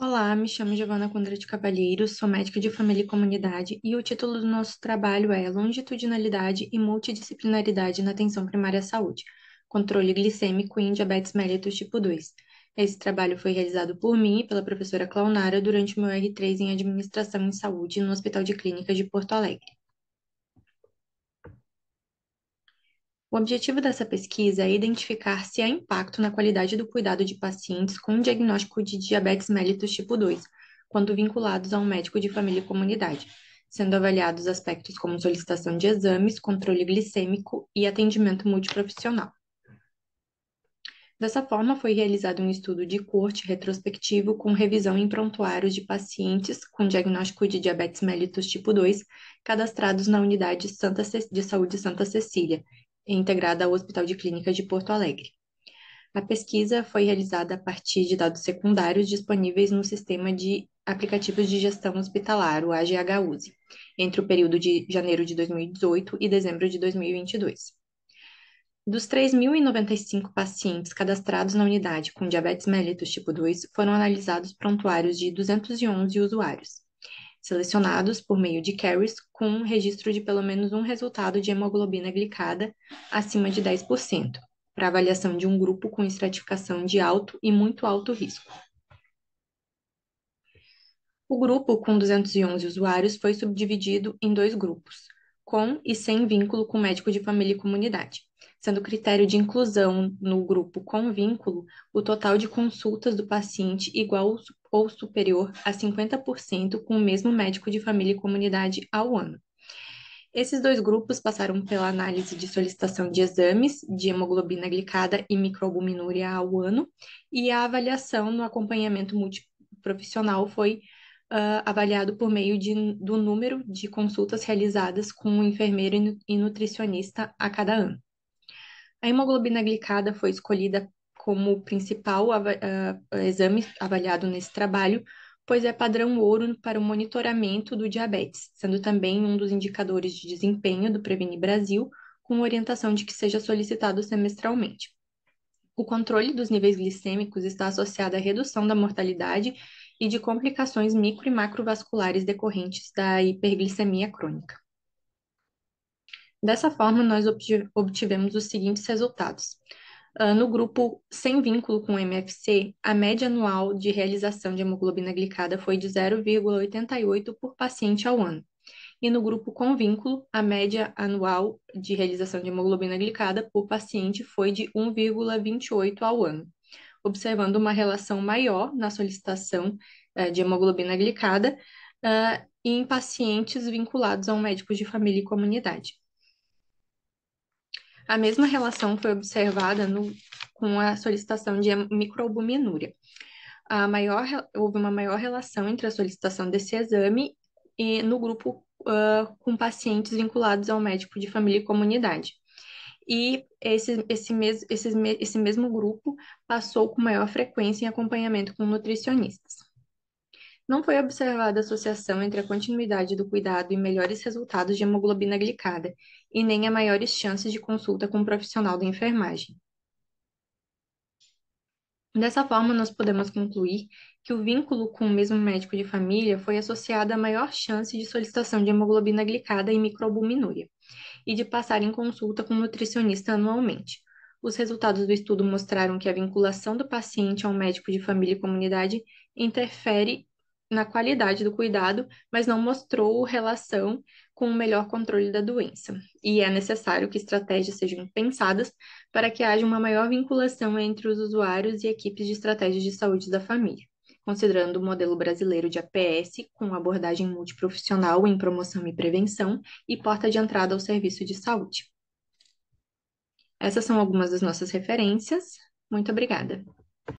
Olá, me chamo Giovana de Cavalheiro, sou médica de família e comunidade e o título do nosso trabalho é Longitudinalidade e Multidisciplinaridade na Atenção Primária à Saúde, Controle Glicêmico em Diabetes mellitus tipo 2. Esse trabalho foi realizado por mim e pela professora Claunara durante o meu R3 em Administração em Saúde no Hospital de Clínicas de Porto Alegre. O objetivo dessa pesquisa é identificar se há impacto na qualidade do cuidado de pacientes com diagnóstico de diabetes mellitus tipo 2, quando vinculados a um médico de família e comunidade, sendo avaliados aspectos como solicitação de exames, controle glicêmico e atendimento multiprofissional. Dessa forma, foi realizado um estudo de corte retrospectivo com revisão em prontuários de pacientes com diagnóstico de diabetes mellitus tipo 2 cadastrados na Unidade de Saúde Santa Cecília, integrada ao Hospital de Clínicas de Porto Alegre. A pesquisa foi realizada a partir de dados secundários disponíveis no sistema de aplicativos de gestão hospitalar, o AGHUSE, entre o período de janeiro de 2018 e dezembro de 2022. Dos 3.095 pacientes cadastrados na unidade com diabetes mellitus tipo 2, foram analisados prontuários de 211 usuários, selecionados por meio de carries com um registro de pelo menos um resultado de hemoglobina glicada acima de 10%, para avaliação de um grupo com estratificação de alto e muito alto risco. O grupo com 211 usuários foi subdividido em dois grupos, com e sem vínculo com médico de família e comunidade, sendo critério de inclusão no grupo com vínculo o total de consultas do paciente igual ou superior a 50% com o mesmo médico de família e comunidade ao ano. Esses dois grupos passaram pela análise de solicitação de exames de hemoglobina glicada e microalbuminúria ao ano, e a avaliação no acompanhamento multiprofissional foi uh, avaliado por meio de, do número de consultas realizadas com o enfermeiro e nutricionista a cada ano. A hemoglobina glicada foi escolhida como principal av uh, exame avaliado nesse trabalho, pois é padrão ouro para o monitoramento do diabetes, sendo também um dos indicadores de desempenho do Prevenir Brasil, com orientação de que seja solicitado semestralmente. O controle dos níveis glicêmicos está associado à redução da mortalidade e de complicações micro e macrovasculares decorrentes da hiperglicemia crônica. Dessa forma, nós obtivemos os seguintes resultados. Ah, no grupo sem vínculo com MFC, a média anual de realização de hemoglobina glicada foi de 0,88 por paciente ao ano. E no grupo com vínculo, a média anual de realização de hemoglobina glicada por paciente foi de 1,28 ao ano, observando uma relação maior na solicitação eh, de hemoglobina glicada ah, em pacientes vinculados a um médico de família e comunidade. A mesma relação foi observada no, com a solicitação de microalbuminúria. A maior, houve uma maior relação entre a solicitação desse exame e no grupo uh, com pacientes vinculados ao médico de família e comunidade. E esse, esse, mes, esse, esse mesmo grupo passou com maior frequência em acompanhamento com nutricionistas não foi observada associação entre a continuidade do cuidado e melhores resultados de hemoglobina glicada, e nem a maiores chances de consulta com um profissional da enfermagem. Dessa forma, nós podemos concluir que o vínculo com o mesmo médico de família foi associado à maior chance de solicitação de hemoglobina glicada e microalbuminúria, e de passar em consulta com o nutricionista anualmente. Os resultados do estudo mostraram que a vinculação do paciente ao médico de família e comunidade interfere na qualidade do cuidado, mas não mostrou relação com o melhor controle da doença. E é necessário que estratégias sejam pensadas para que haja uma maior vinculação entre os usuários e equipes de estratégias de saúde da família, considerando o modelo brasileiro de APS, com abordagem multiprofissional em promoção e prevenção e porta de entrada ao serviço de saúde. Essas são algumas das nossas referências. Muito obrigada.